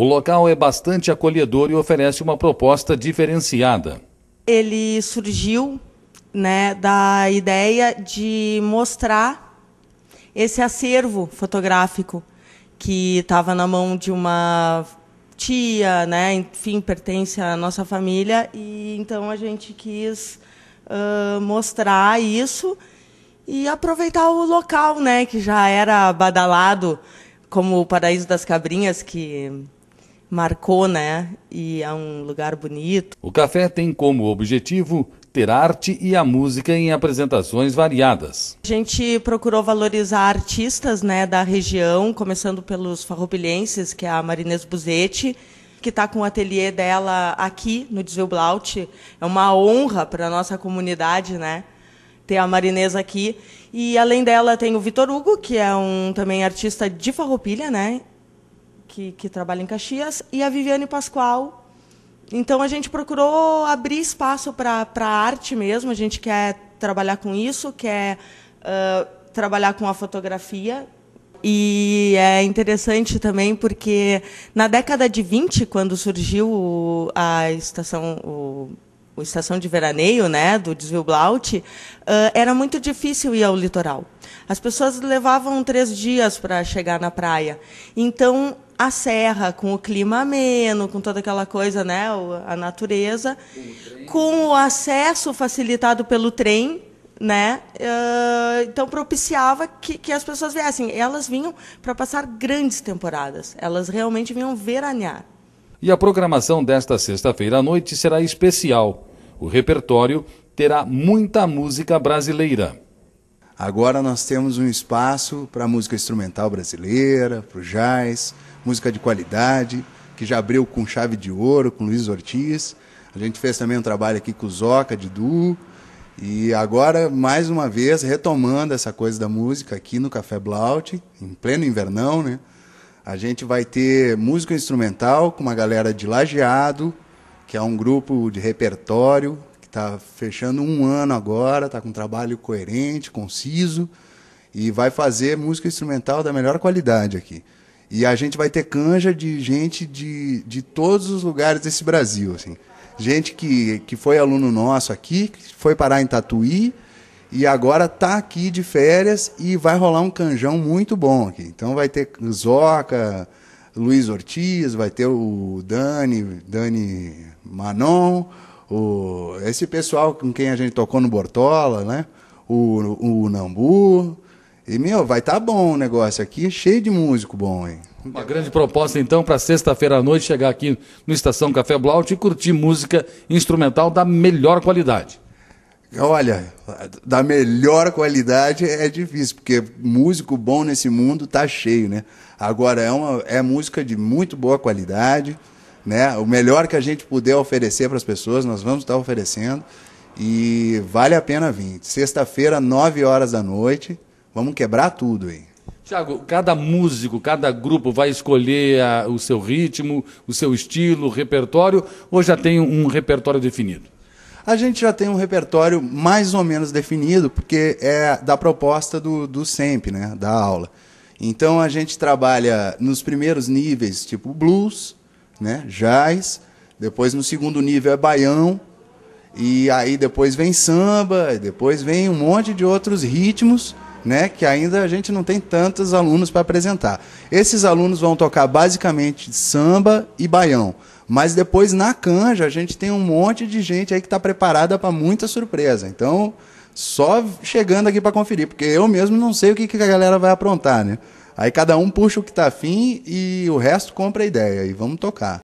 O local é bastante acolhedor e oferece uma proposta diferenciada. Ele surgiu né, da ideia de mostrar esse acervo fotográfico que estava na mão de uma tia, né, enfim, pertence à nossa família, e então a gente quis uh, mostrar isso e aproveitar o local, né, que já era badalado como o Paraíso das Cabrinhas, que marcou, né? E é um lugar bonito. O café tem como objetivo ter arte e a música em apresentações variadas. A gente procurou valorizar artistas né, da região, começando pelos farroupilhenses, que é a Marinês Buzetti, que está com o ateliê dela aqui no Desvelblaut. É uma honra para a nossa comunidade, né? Ter a marinesa aqui. E além dela tem o Vitor Hugo, que é um também artista de Farroupilha, né? que, que trabalha em Caxias, e a Viviane Pascoal. Então, a gente procurou abrir espaço para a arte mesmo, a gente quer trabalhar com isso, quer uh, trabalhar com a fotografia, e é interessante também porque na década de 20, quando surgiu a estação, o, estação de veraneio, né, do desvio Blaut, uh, era muito difícil ir ao litoral. As pessoas levavam três dias para chegar na praia. Então a serra, com o clima ameno, com toda aquela coisa, né, a natureza, o com o acesso facilitado pelo trem, né? Uh, então propiciava que, que as pessoas viessem. Elas vinham para passar grandes temporadas. Elas realmente vinham veranear. E a programação desta sexta-feira à noite será especial. O repertório terá muita música brasileira. Agora nós temos um espaço para música instrumental brasileira, para o jazz, música de qualidade, que já abriu com chave de ouro, com Luiz Ortiz. A gente fez também um trabalho aqui com o Zoca, de Du, E agora, mais uma vez, retomando essa coisa da música aqui no Café Blaut, em pleno invernão, né? A gente vai ter música instrumental com uma galera de Lajeado, que é um grupo de repertório está fechando um ano agora, está com um trabalho coerente, conciso, e vai fazer música instrumental da melhor qualidade aqui. E a gente vai ter canja de gente de, de todos os lugares desse Brasil, assim. Gente que, que foi aluno nosso aqui, que foi parar em Tatuí e agora tá aqui de férias e vai rolar um canjão muito bom aqui. Então vai ter Zoca, Luiz Ortiz, vai ter o Dani, Dani Manon, o, esse pessoal com quem a gente tocou no Bortola, né? O, o, o Nambu. E, meu, vai estar tá bom o negócio aqui, cheio de músico bom, hein? Uma grande proposta, então, para sexta-feira à noite chegar aqui no Estação Café Blaut e curtir música instrumental da melhor qualidade. Olha, da melhor qualidade é difícil, porque músico bom nesse mundo tá cheio, né? Agora, é, uma, é música de muito boa qualidade né? O melhor que a gente puder oferecer para as pessoas, nós vamos estar tá oferecendo. E vale a pena vir. Sexta-feira, 9 horas da noite. Vamos quebrar tudo aí. Tiago, cada músico, cada grupo vai escolher a, o seu ritmo, o seu estilo, o repertório, ou já tem um repertório definido? A gente já tem um repertório mais ou menos definido, porque é da proposta do, do SEMP, né, da aula. Então a gente trabalha nos primeiros níveis, tipo blues, né? Jazz, depois no segundo nível é baião, e aí depois vem samba, depois vem um monte de outros ritmos, né, que ainda a gente não tem tantos alunos para apresentar. Esses alunos vão tocar basicamente samba e baião, mas depois na canja a gente tem um monte de gente aí que está preparada para muita surpresa. Então, só chegando aqui para conferir, porque eu mesmo não sei o que, que a galera vai aprontar, né? Aí cada um puxa o que tá afim e o resto compra a ideia e vamos tocar.